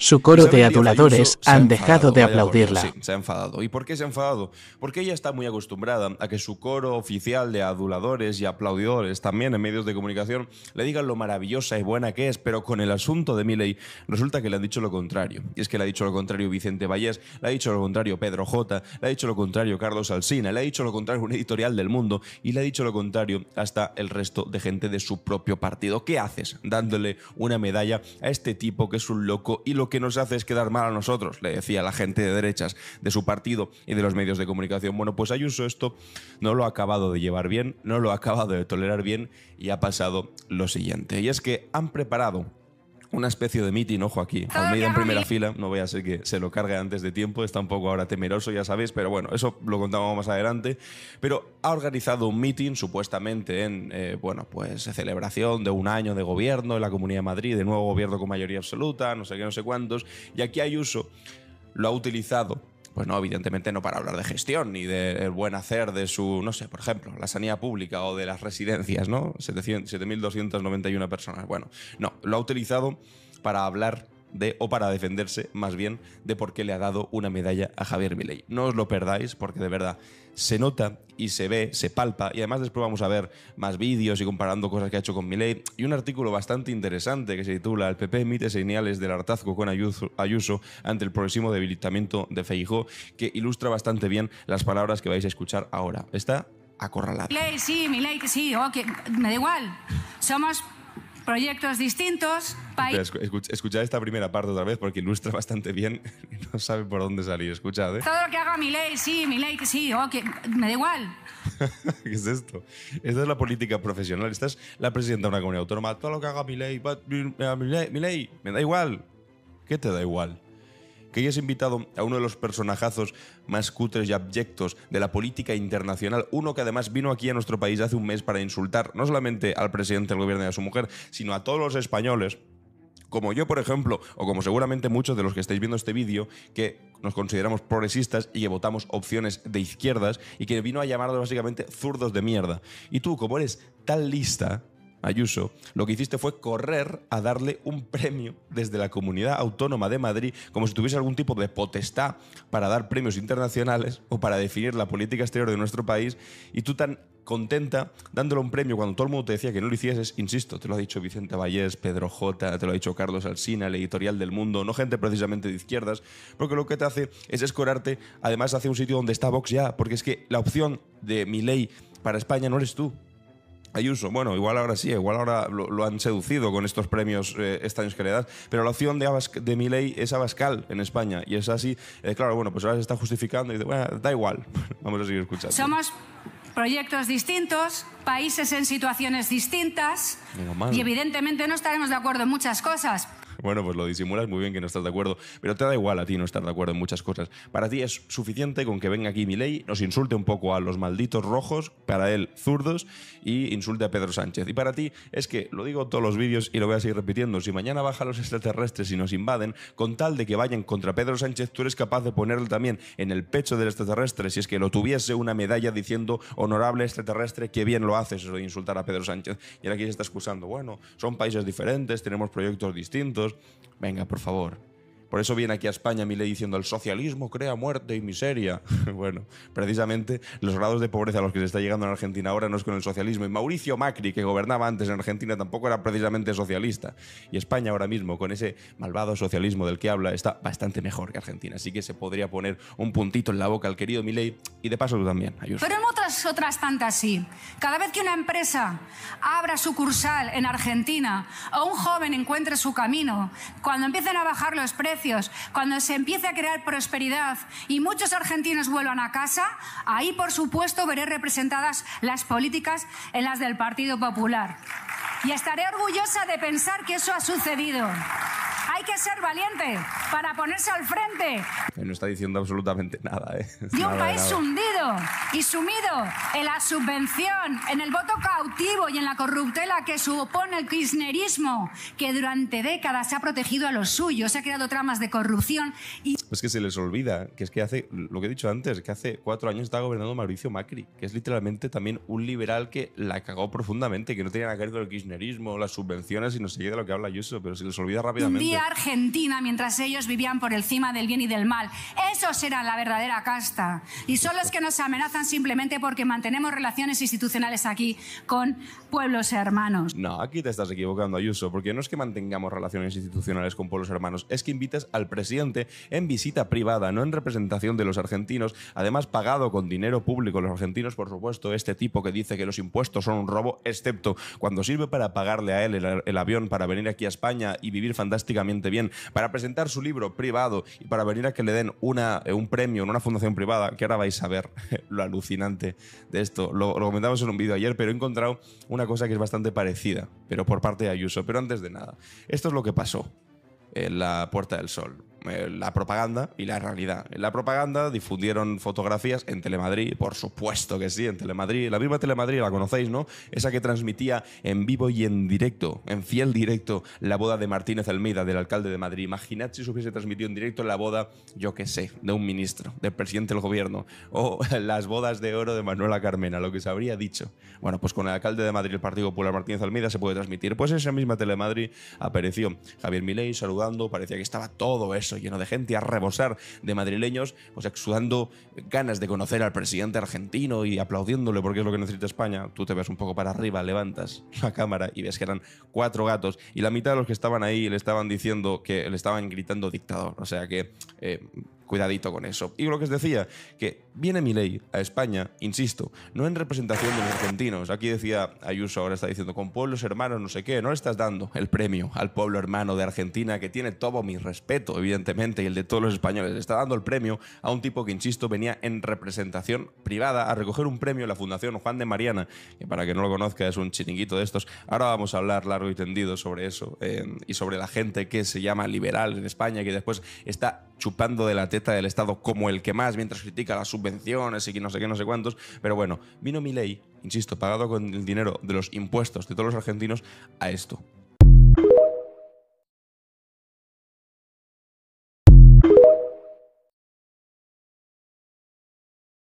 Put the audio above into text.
Su coro de aduladores han dejado de aplaudirla. se ha enfadado. ¿Y por qué se ha enfadado? Porque ella está muy acostumbrada a que su coro oficial de aduladores y aplaudidores, también en medios de comunicación, le digan lo maravillosa y buena que es, pero con el asunto de Miley resulta que le han dicho lo contrario. Y es que le ha dicho lo contrario Vicente Vallés, le ha dicho lo contrario Pedro J, le ha dicho lo contrario Carlos Alsina, le ha dicho lo contrario un editorial del mundo y le ha dicho lo contrario hasta el resto de gente de su propio partido. ¿Qué haces dándole una medalla a este tipo que es un loco y lo que nos hace es quedar mal a nosotros, le decía la gente de derechas de su partido y de los medios de comunicación. Bueno, pues Ayuso esto no lo ha acabado de llevar bien, no lo ha acabado de tolerar bien y ha pasado lo siguiente. Y es que han preparado una especie de meeting, ojo aquí. Ah, medio en primera fila, no voy a ser que se lo cargue antes de tiempo, está un poco ahora temeroso, ya sabéis, pero bueno, eso lo contamos más adelante. Pero ha organizado un meeting supuestamente en, eh, bueno, pues celebración de un año de gobierno en la Comunidad de Madrid, de nuevo gobierno con mayoría absoluta, no sé qué, no sé cuántos, y aquí hay uso. lo ha utilizado pues no, evidentemente no para hablar de gestión ni del buen hacer de su, no sé, por ejemplo, la sanidad pública o de las residencias, ¿no? 7.291 personas. Bueno, no, lo ha utilizado para hablar de, o para defenderse más bien, de por qué le ha dado una medalla a Javier Milei. No os lo perdáis porque de verdad se nota y se ve, se palpa y además después vamos a ver más vídeos y comparando cosas que ha hecho con Milei y un artículo bastante interesante que se titula El PP emite señales del hartazgo con Ayuso, ante el próximo debilitamiento de Feijó que ilustra bastante bien las palabras que vais a escuchar ahora. Está acorralado. Milei, sí, Milei, sí, me da igual. Somos proyectos distintos, países... Escuchad esta primera parte otra vez porque ilustra bastante bien no sabe por dónde salir. Escuchad, ¿eh? Todo lo que haga mi ley, sí, mi ley, sí, me da igual. ¿Qué es esto? Esta es la política profesional. Esta es la presidenta de una comunidad autónoma. Todo lo que haga mi ley, mi ley, mi ley, me da igual. ¿Qué te da igual? que hayas invitado a uno de los personajazos más cutres y abyectos de la política internacional, uno que además vino aquí a nuestro país hace un mes para insultar no solamente al presidente del gobierno y a su mujer, sino a todos los españoles como yo, por ejemplo, o como seguramente muchos de los que estáis viendo este vídeo, que nos consideramos progresistas y que votamos opciones de izquierdas y que vino a llamarnos básicamente zurdos de mierda. Y tú, como eres tan lista, Ayuso, lo que hiciste fue correr a darle un premio desde la Comunidad Autónoma de Madrid como si tuviese algún tipo de potestad para dar premios internacionales o para definir la política exterior de nuestro país y tú tan contenta dándole un premio cuando todo el mundo te decía que no lo hicieses, insisto, te lo ha dicho Vicente Vallés, Pedro J, te lo ha dicho Carlos Alsina, el editorial del Mundo, no gente precisamente de izquierdas, porque lo que te hace es escorarte además hacia un sitio donde está Vox ya, porque es que la opción de mi ley para España no eres tú, Ayuso, bueno, igual ahora sí, igual ahora lo, han seducido con estos premios eh, extraños este que le pero la opción de, mi de es Abascal en España y es así, eh, claro, bueno, pues ahora se está justificando y dice, bueno, da igual, vamos a seguir escuchando. Somos proyectos distintos, países en situaciones distintas y evidentemente no estaremos de acuerdo en muchas cosas, bueno, pues lo disimulas muy bien que no estás de acuerdo, pero te da igual a ti no estar de acuerdo en muchas cosas. Para ti es suficiente con que venga aquí Milei, nos insulte un poco a los malditos rojos, para él zurdos, y insulte a Pedro Sánchez. Y para ti es que, lo digo todos los vídeos y lo voy a seguir repitiendo, si mañana bajan los extraterrestres y nos invaden, con tal de que vayan contra Pedro Sánchez, tú eres capaz de ponerle también en el pecho del extraterrestre, si es que lo tuviese, una medalla diciendo honorable extraterrestre, que bien lo haces, eso de insultar a Pedro Sánchez. Y ahora aquí se está excusando, bueno, son países diferentes, tenemos proyectos distintos, Venga, por favor, por eso viene aquí a España Milei diciendo el socialismo crea muerte y miseria. bueno, precisamente los grados de pobreza a los que se está llegando en Argentina ahora no es con el socialismo. Y Mauricio Macri, que gobernaba antes en Argentina, tampoco era precisamente socialista. Y España ahora mismo, con ese malvado socialismo del que habla, está bastante mejor que Argentina. Así que se podría poner un puntito en la boca al querido Milei y de paso tú también, Pero en otras, otras tantas sí. Cada vez que una empresa abra sucursal en Argentina o un joven encuentre su camino, cuando empiecen a bajar los precios, cuando se empiece a crear prosperidad y muchos argentinos vuelvan a casa, ahí por supuesto veré representadas las políticas en las del Partido Popular. Y estaré orgullosa de pensar que eso ha sucedido. Hay que ser valiente para ponerse al frente. No está diciendo absolutamente nada, ¿eh? De un país hundido y sumido en la subvención, en el voto cautivo y en la corruptela que supone el kirchnerismo, que durante décadas se ha protegido a los suyos, se ha creado tramas de corrupción y... Es que se les olvida que es que hace, lo que he dicho antes, que hace cuatro años está gobernando Mauricio Macri, que es literalmente también un liberal que la cagó profundamente, que no tenía nada que ver con el kirchnerismo, las subvenciones y no sé qué de lo que habla Yuso, pero se les olvida rápidamente. Un día Argentina, mientras ellos vivían por encima del bien y del mal. Esos eran la verdadera casta. Y son los que nos amenazan simplemente porque mantenemos relaciones institucionales aquí con pueblos hermanos. No, aquí te estás equivocando, Ayuso, porque no es que mantengamos relaciones institucionales con pueblos hermanos, es que invites al presidente en visita privada, no en representación de los argentinos, además pagado con dinero público. Los argentinos, por supuesto, este tipo que dice que los impuestos son un robo, excepto cuando sirve para pagarle a él el, avión para venir aquí a España y vivir fantásticamente bien, para presentar su libro privado y para venir a que le den una, eh, un premio en una fundación privada, que ahora vais a ver lo alucinante de esto. Lo, comentamos en un vídeo ayer, pero he encontrado una cosa que es bastante parecida, pero por parte de Ayuso. Pero antes de nada, esto es lo que pasó en la Puerta del Sol. Eh, la propaganda y la realidad. En la propaganda difundieron fotografías en Telemadrid, por supuesto que sí, en Telemadrid. La misma Telemadrid la conocéis, ¿no? Esa que transmitía en vivo y en directo, en fiel directo, la boda de Martínez Almeida, del alcalde de Madrid. Imaginad si se hubiese transmitido en directo la boda, yo qué sé, de un ministro, del presidente del gobierno, o las bodas de oro de Manuela Carmena, lo que se habría dicho. Bueno, pues con el alcalde de Madrid, el Partido Popular Martínez Almeida, se puede transmitir. Pues esa misma Telemadrid apareció Javier Milei saludando, parecía que estaba todo eso lleno de gente a rebosar de madrileños, pues exudando ganas de conocer al presidente argentino y aplaudiéndole porque es lo que necesita España. Tú te ves un poco para arriba, levantas la cámara y ves que eran cuatro gatos y la mitad de los que estaban ahí le estaban diciendo que le estaban gritando dictador. O sea que eh, cuidadito con eso. Y lo que os decía, que viene mi ley a España, insisto, no en representación de los argentinos. Aquí decía Ayuso, ahora está diciendo, con pueblos hermanos, no sé qué, no le estás dando el premio al pueblo hermano de Argentina, que tiene todo mi respeto, evidentemente, y el de todos los españoles. Le está dando el premio a un tipo que, insisto, venía en representación privada a recoger un premio en la Fundación Juan de Mariana, que para que no lo conozca es un chiringuito de estos. Ahora vamos a hablar largo y tendido sobre eso eh, y sobre la gente que se llama liberal en España, que después está chupando de la teta del Estado como el que más, mientras critica las subvenciones y que no sé qué, no sé cuántos. Pero bueno, vino mi ley, insisto, pagado con el dinero de los impuestos de todos los argentinos, a esto,